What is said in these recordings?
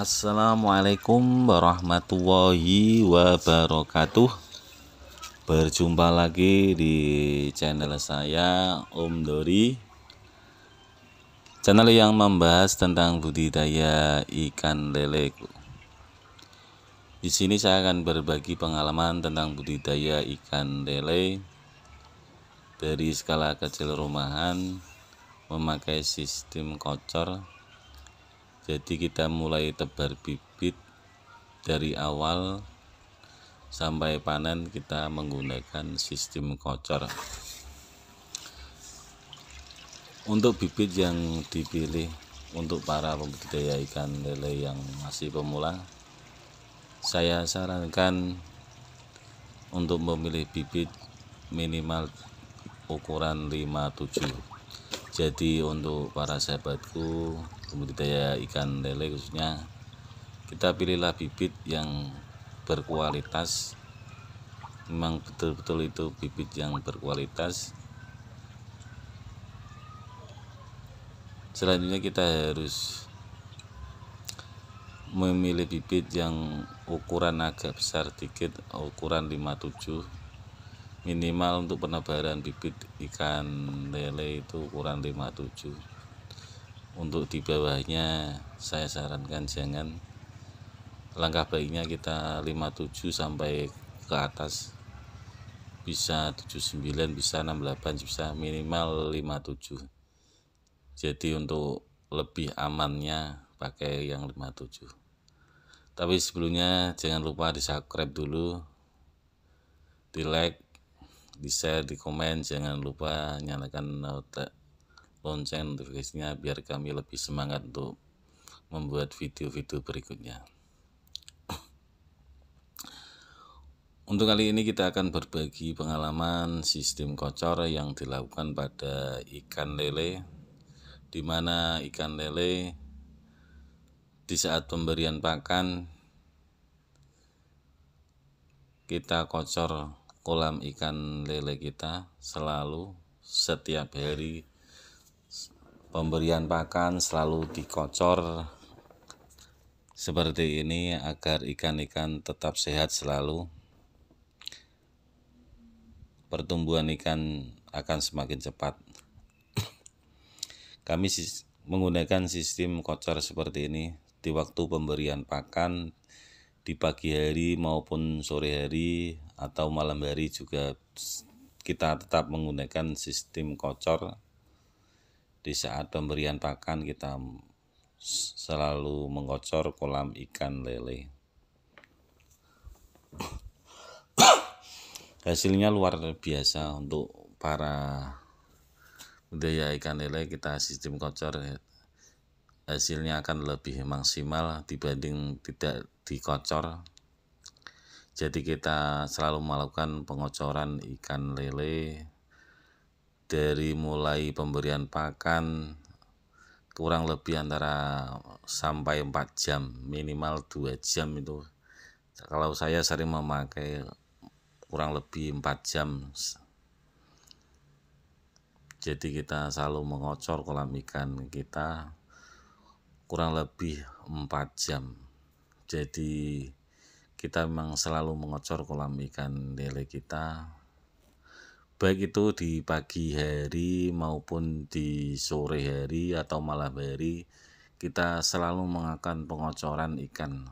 Assalamualaikum warahmatullahi wabarakatuh Berjumpa lagi di channel saya Om Dori Channel yang membahas tentang budidaya ikan lele Di sini saya akan berbagi pengalaman tentang budidaya ikan lele Dari skala kecil rumahan Memakai sistem kocor jadi kita mulai tebar bibit dari awal sampai panen kita menggunakan sistem kocor untuk bibit yang dipilih untuk para pembudidaya ikan lele yang masih pemula saya sarankan untuk memilih bibit minimal ukuran 57 jadi untuk para sahabatku budidaya ikan lele khususnya kita pilihlah bibit yang berkualitas memang betul-betul itu bibit yang berkualitas selanjutnya kita harus memilih bibit yang ukuran agak besar dikit ukuran 57 minimal untuk penebaran bibit ikan lele itu ukuran 57 untuk di bawahnya saya sarankan jangan langkah baiknya kita 57 sampai ke atas bisa 79 bisa 68 bisa minimal 57 jadi untuk lebih amannya pakai yang 57 tapi sebelumnya jangan lupa di subscribe dulu di like di share di komen jangan lupa nyalakan not lonceng notifikasinya biar kami lebih semangat untuk membuat video-video berikutnya. Untuk kali ini kita akan berbagi pengalaman sistem kocor yang dilakukan pada ikan lele di mana ikan lele di saat pemberian pakan kita kocor kolam ikan lele kita selalu setiap hari pemberian pakan selalu dikocor seperti ini agar ikan-ikan tetap sehat selalu pertumbuhan ikan akan semakin cepat kami menggunakan sistem kocor seperti ini di waktu pemberian pakan di pagi hari maupun sore hari atau malam hari juga kita tetap menggunakan sistem kocor di saat pemberian pakan kita selalu mengocor kolam ikan lele. Hasilnya luar biasa untuk para budaya ikan lele kita sistem kocor hasilnya akan lebih maksimal dibanding tidak dikocor jadi kita selalu melakukan pengocoran ikan lele dari mulai pemberian pakan kurang lebih antara sampai 4 jam minimal 2 jam itu kalau saya sering memakai kurang lebih 4 jam jadi kita selalu mengocor kolam ikan kita kurang lebih 4 jam jadi kita memang selalu mengocor kolam ikan lele kita baik itu di pagi hari maupun di sore hari atau malam hari kita selalu mengakan pengocoran ikan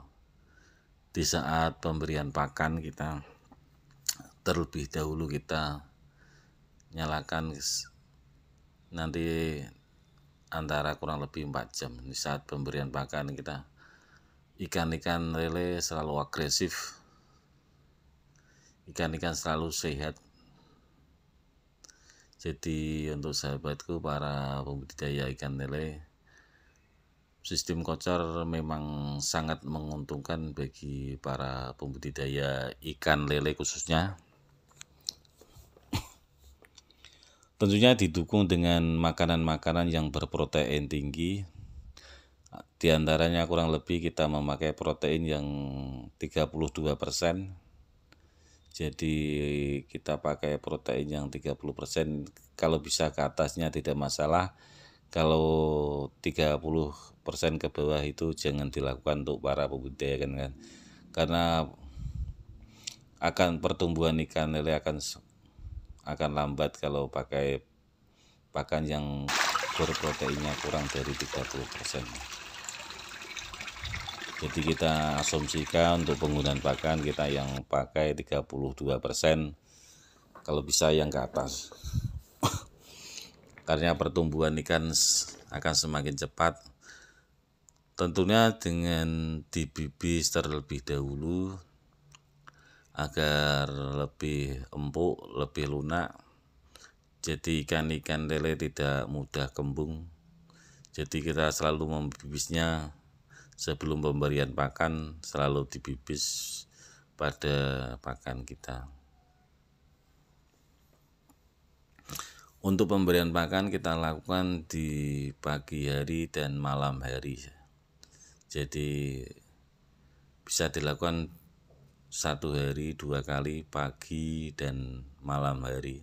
di saat pemberian pakan kita terlebih dahulu kita nyalakan nanti antara kurang lebih 4 jam di saat pemberian pakan kita ikan-ikan lele selalu agresif ikan-ikan selalu sehat jadi untuk sahabatku para pembudidaya ikan lele sistem kocor memang sangat menguntungkan bagi para pembudidaya ikan lele khususnya tentunya didukung dengan makanan-makanan yang berprotein tinggi Di antaranya kurang lebih kita memakai protein yang 32 persen jadi kita pakai protein yang 30% kalau bisa ke atasnya tidak masalah kalau 30% ke bawah itu jangan dilakukan untuk para pembudidaya kan, kan karena akan pertumbuhan ikan lele akan akan lambat kalau pakai pakan yang berproteinnya kurang dari 30% jadi kita asumsikan untuk penggunaan pakan kita yang pakai 32% kalau bisa yang ke atas karena pertumbuhan ikan akan semakin cepat tentunya dengan dibibis terlebih dahulu agar lebih empuk, lebih lunak jadi ikan-ikan lele tidak mudah kembung jadi kita selalu membibisnya sebelum pemberian pakan selalu dibibis pada pakan kita. Untuk pemberian pakan kita lakukan di pagi hari dan malam hari. Jadi bisa dilakukan satu hari dua kali pagi dan malam hari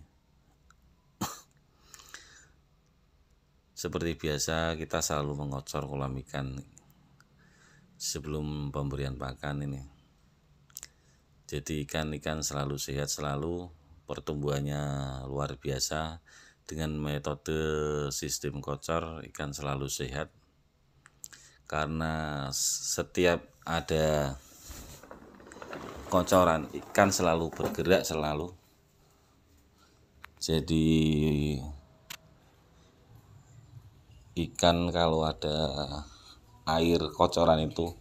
seperti biasa kita selalu mengocor kolam ikan sebelum pemberian pakan ini jadi ikan-ikan selalu sehat selalu pertumbuhannya luar biasa dengan metode sistem kocor ikan selalu sehat karena setiap ada kocoran ikan selalu bergerak selalu jadi ikan kalau ada air kocoran itu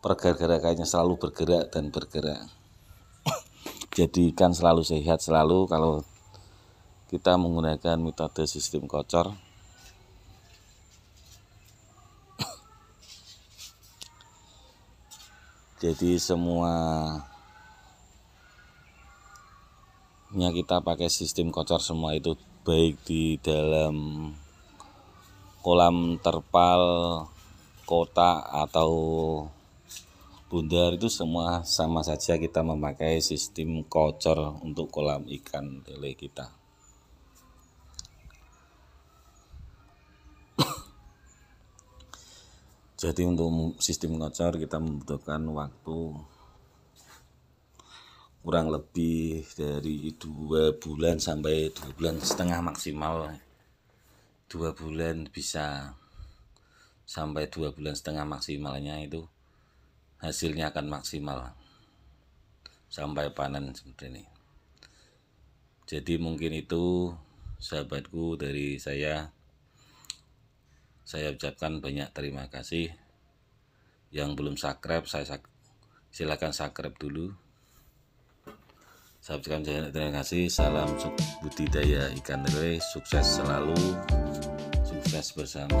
pergerakannya selalu bergerak dan bergerak jadi ikan selalu sehat selalu kalau kita menggunakan metode sistem kocor jadi semua nya kita pakai sistem kocor semua itu baik di dalam kolam terpal kota atau bundar itu semua sama saja kita memakai sistem kocor untuk kolam ikan lele kita jadi untuk sistem kocor kita membutuhkan waktu kurang lebih dari dua bulan sampai dua bulan setengah maksimal dua bulan bisa sampai dua bulan setengah maksimalnya itu hasilnya akan maksimal sampai panen seperti ini jadi mungkin itu sahabatku dari saya saya ucapkan banyak terima kasih yang belum subscribe saya sak silakan subscribe dulu subscribe banyak terima kasih salam budidaya ikan lele sukses selalu sukses bersama